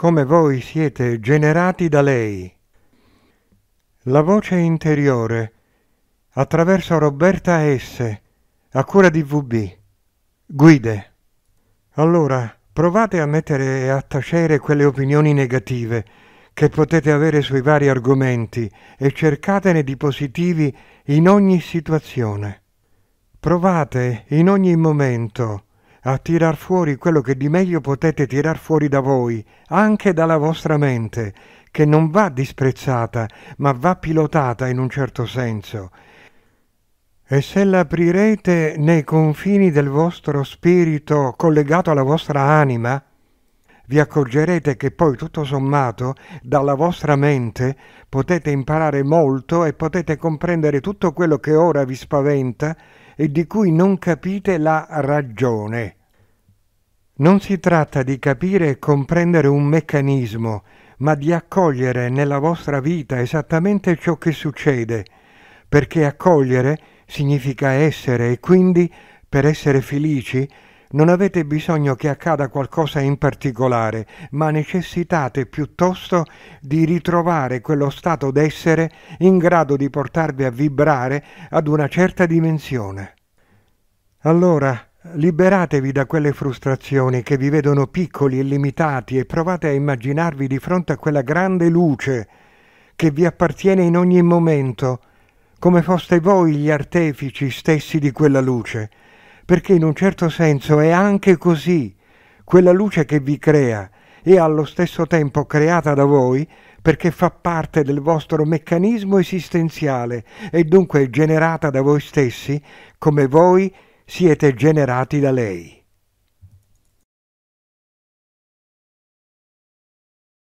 come voi siete generati da lei. La voce interiore, attraverso Roberta S., a cura di VB. Guide. Allora, provate a mettere a tacere quelle opinioni negative che potete avere sui vari argomenti e cercatene di positivi in ogni situazione. Provate in ogni momento a tirar fuori quello che di meglio potete tirar fuori da voi, anche dalla vostra mente, che non va disprezzata, ma va pilotata in un certo senso. E se l'aprirete nei confini del vostro spirito collegato alla vostra anima, vi accorgerete che poi tutto sommato dalla vostra mente potete imparare molto e potete comprendere tutto quello che ora vi spaventa e di cui non capite la ragione. Non si tratta di capire e comprendere un meccanismo, ma di accogliere nella vostra vita esattamente ciò che succede, perché accogliere significa essere e quindi, per essere felici, non avete bisogno che accada qualcosa in particolare, ma necessitate piuttosto di ritrovare quello stato d'essere in grado di portarvi a vibrare ad una certa dimensione. Allora, liberatevi da quelle frustrazioni che vi vedono piccoli e limitati e provate a immaginarvi di fronte a quella grande luce che vi appartiene in ogni momento, come foste voi gli artefici stessi di quella luce perché in un certo senso è anche così. Quella luce che vi crea è allo stesso tempo creata da voi perché fa parte del vostro meccanismo esistenziale e dunque è generata da voi stessi come voi siete generati da lei.